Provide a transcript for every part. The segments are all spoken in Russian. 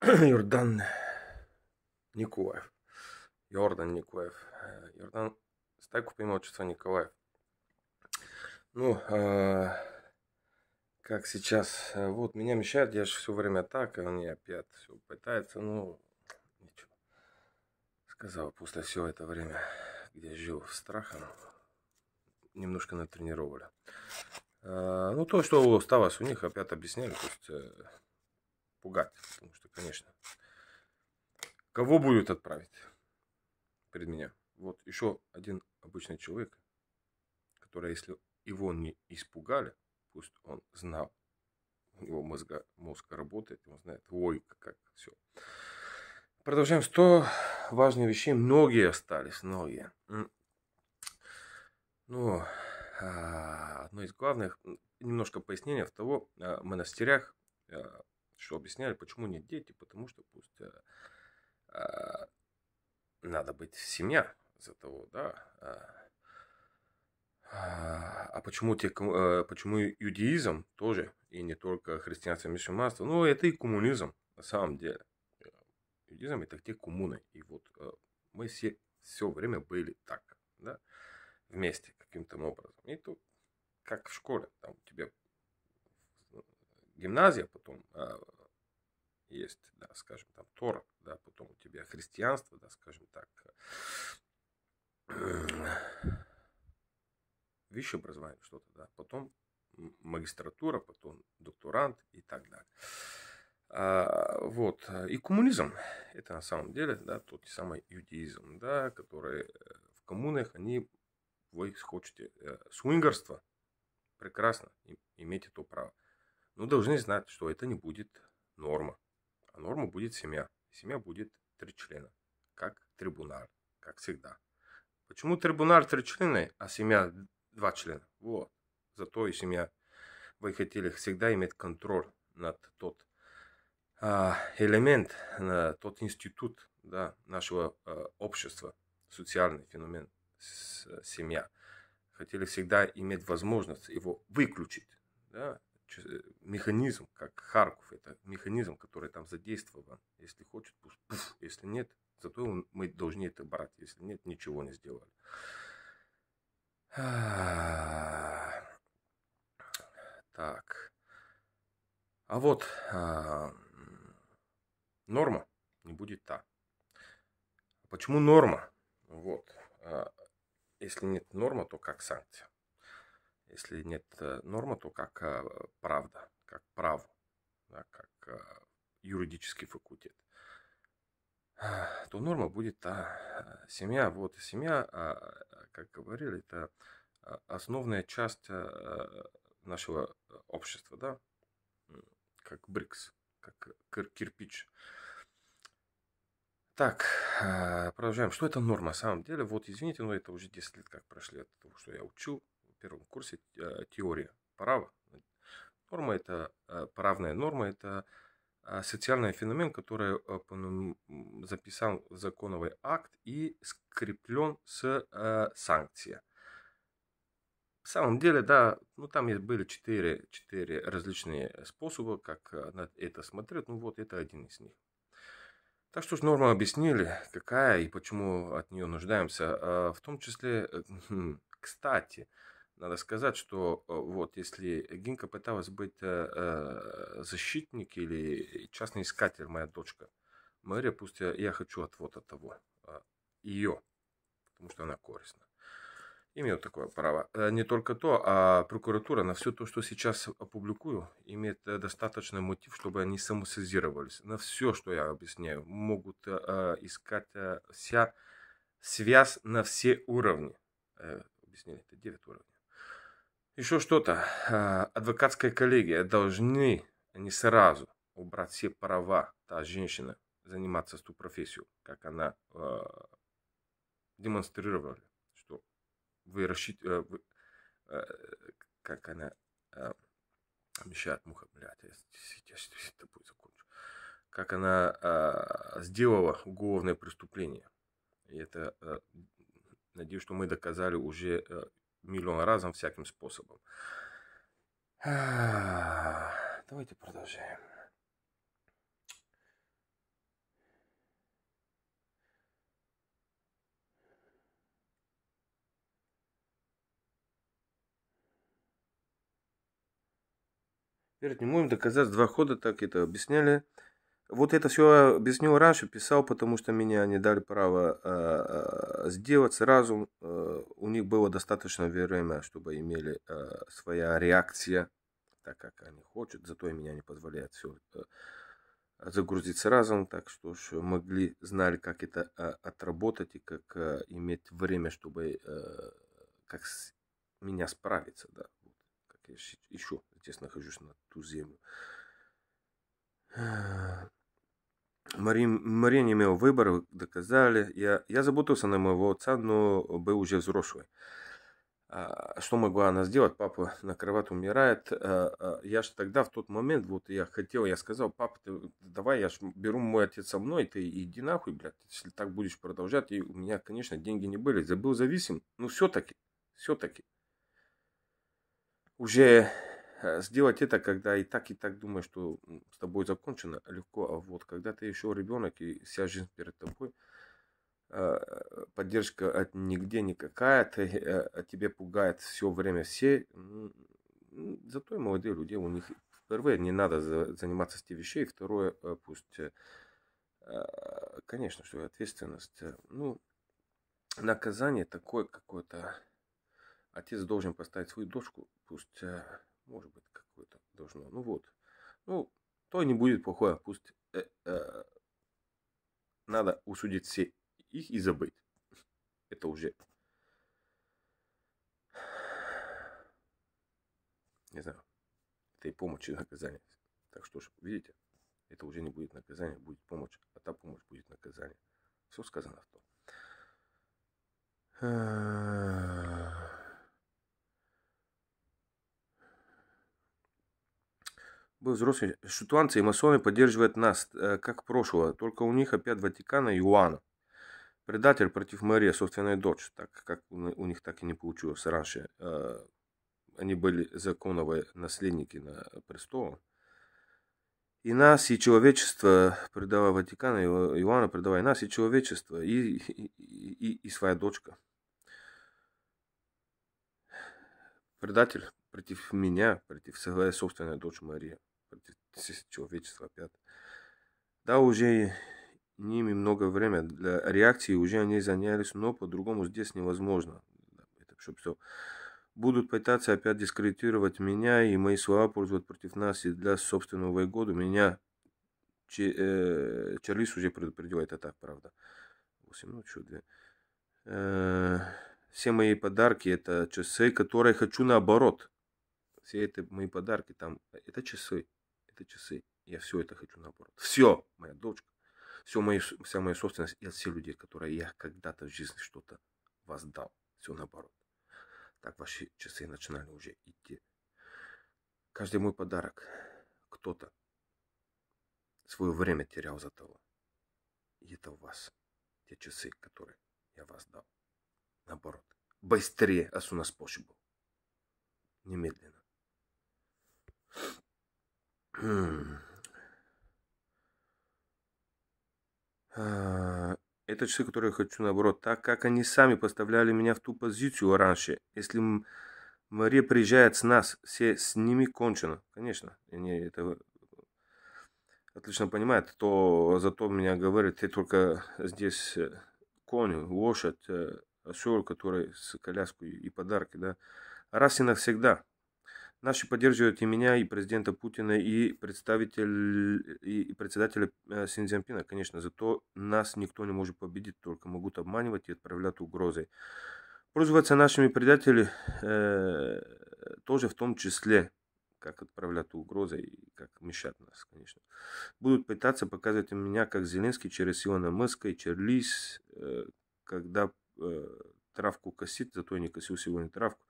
Йордан Никоев. Йордан Никоев. Э, Йордан Стайку по имени отчества Николаев. Ну, э, как сейчас, э, вот меня мешает, я же все время так, и он мне опять все пытается, ну, ничего. Сказал, после все это время, где жил в страхом, немножко натренировали. Э, ну, то, что осталось у них, опять объясняли, то есть... Э, пугать. Потому что, конечно, кого будет отправить перед меня? Вот еще один обычный человек, который, если его не испугали, пусть он знал, у него мозга, мозг работает, он знает логика, как все. Продолжаем. 100 важных вещей. Многие остались, многие. Ну, а, одно из главных, немножко пояснение в того, а, в монастырях а, что объясняли, почему нет дети, потому что пусть э, а, надо быть семья за того, да. А, а почему, те, э, почему иудеизм тоже, и не только христианство и мусульманство, ну, это и коммунизм, на самом деле. Иудеизм – это те коммуны. И вот э, мы все, все время были так, да, вместе каким-то образом. И тут, как в школе, там тебе гимназия, потом э, есть, да, скажем, там Тор, да, потом у тебя христианство, да, скажем так, высшее образование, что-то, да, потом магистратура, потом докторант и так далее. А, вот. А, и коммунизм, это на самом деле, да, тот самый иудеизм, да, который э, в коммунах, они, вы хотите, э, суингерство, прекрасно, имейте это право но ну, должны знать, что это не будет норма. А норма будет семья. Семья будет три члена, как трибунал, как всегда. Почему трибунал три члена, а семья два члена? Вот. Зато и семья. Вы хотели всегда иметь контроль над тот а, элемент, на тот институт да, нашего а, общества, социальный феномен с, семья. Хотели всегда иметь возможность его выключить. Да? Э, механизм, как Харьков, это механизм, который там задействован. Если хочет, пусть, пуф, если нет, зато он, мы должны это брать. Если нет, ничего не сделали. Так. А вот а, норма не будет та. Почему норма? Вот. А, если нет норма, то как санкция? Если нет э, нормы, то как э, правда, как право, да, как э, юридический факультет, то норма будет а, семья. Вот семья, а, как говорили, это а, основная часть нашего общества, да, как брикс, как кирпич. Так, продолжаем. Что это норма? На самом деле, вот извините, но это уже 10 лет как прошли от того, что я учил первом курсе э, теория права. Норма это, правная норма – это э, э, социальный феномен, который записан в законовый акт и скреплен с санкцией. В самом деле, да, ну там есть, были четыре, четыре различные способа, как на это смотреть. Ну вот, это один из них. Так что же норму объяснили, какая и почему от нее нуждаемся. В том числе, кстати, надо сказать, что э, вот если Гинка пыталась быть э, э, защитник или частный искатель, моя дочка Мария, пусть я, я хочу отвод от того, э, ее, потому что она корыстна. Имеют такое право. Не только то, а прокуратура на все то, что сейчас опубликую, имеет достаточный мотив, чтобы они самосизировались На все, что я объясняю, могут э, искать э, вся связь на все уровни. Э, объяснили, это 9 уровней. Еще что-то. А, адвокатская коллегия должны не сразу убрать все права та женщина заниматься с ту профессию, как она э, а, демонстрировала, что вы рассчит... Э, э, как она э, а, мешает муха, блядь, я сейчас это будет закончу. Как она э, сделала уголовное преступление. И это, э, надеюсь, что мы доказали уже э, миллион разом всяким способом. Давайте продолжаем. Верить не можем доказать два хода, так это объясняли вот это все а, без него раньше писал, потому что меня не дали право а, а, сделать сразу. У них было достаточно время, чтобы имели своя реакция, так как они хотят, зато и меня не позволяет все загрузить сразу, так что ж могли, знали, как это отработать и как иметь время, чтобы как с меня справиться, да, вот, как я еще здесь нахожусь на ту землю. Марин, не имел выбора, доказали. Я, я заботился на моего отца, но был уже взрослый. А, что могла она сделать? Папа на кровати умирает. А, а, я же тогда, в тот момент, вот я хотел, я сказал, папа, ты, давай, я ж беру мой отец со мной, ты иди нахуй, блядь, если так будешь продолжать. И у меня, конечно, деньги не были, забыл зависим. Но все-таки, все-таки. Уже Э, сделать это, когда и так, и так думаешь, что с тобой закончено, легко. А вот когда ты еще ребенок и вся жизнь перед тобой, э, поддержка от нигде никакая, ты, э, тебе пугает все время все. Зато и молодые люди, у них впервые не надо заниматься с тех вещей, второе, пусть, а, конечно, что ответственность, ну, наказание такое какое-то, отец должен поставить свою дочку, пусть может быть, какое-то должно. Ну вот. Ну, то не будет плохое. Пусть э, э, надо усудить все их и забыть. Это уже... Не знаю. Это и помощь, и наказание. Так что ж, видите? Это уже не будет наказание, будет помощь. А та помощь будет наказание. Все сказано в том. Был взрослые э, Шутуанцы и масоны поддерживают нас, э, как прошлого, только у них опять Ватикана и Иоанна. Предатель против мэрии собственная дочь, так как у них так и не получилось раньше. Э, они были законовые наследники на престола. И нас, и человечество предала Ватикана, и Иоанна предавая нас, и человечество, и, и, и, и своя дочка. Предатель против меня, против своей собственной дочь Марии, против человечества опять. Да, уже ними много времени для реакции, уже они занялись, но по-другому здесь невозможно. Это чтобы все будут пытаться опять дискредитировать меня и мои слова пользовать против нас и для собственного года. Меня Че, э, Чарлис уже предупредил, это так, правда. 8 ночи, 2. Э, все мои подарки это часы, которые хочу наоборот все это мои подарки там, э, это часы, это часы. Я все это хочу наоборот. Все, моя дочка, все мои, вся моя собственность и все люди которые я когда-то в жизни что-то воздал. Все наоборот. Так ваши часы начинали уже идти. Каждый мой подарок кто-то свое время терял за того. И это у вас те часы, которые я вас дал. Наоборот. Быстрее, а у нас был. Немедленно. Хм. А, это часы, которые я хочу наоборот, так как они сами поставляли меня в ту позицию раньше. Если Мария приезжает с нас, все с ними кончено. Конечно, они это отлично понимают, то зато меня говорит, ты только здесь э, конь, лошадь, э, осел, который с коляской и подарки, да, раз и навсегда. Наши поддерживают и меня, и президента Путина, и, представитель, и председателя э, Синьцзянпина, конечно. Зато нас никто не может победить, только могут обманывать и отправлять угрозой. Пользоваться нашими предателями э, тоже в том числе, как отправлять угрозы и как мешать нас, конечно. Будут пытаться показывать меня, как Зеленский через Иона Мыска и Черлис, э, когда э, травку косит, зато я не косил сегодня травку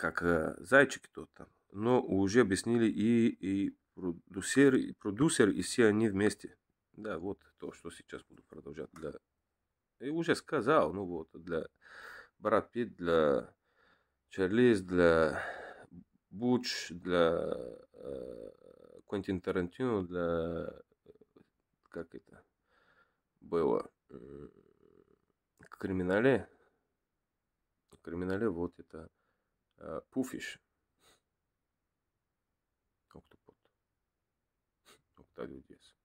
как э, зайчик кто там, Но уже объяснили и, и продюсер, и продюсер, и все они вместе. Да, вот то, что сейчас буду продолжать. Для... И уже сказал, ну вот, для Брат Питт, для Чарлиз, для Буч, для э, Квентин Тарантино, для... Э, как это было? Криминале. Криминале вот это пуфиш. Октопот. Октавио Диас.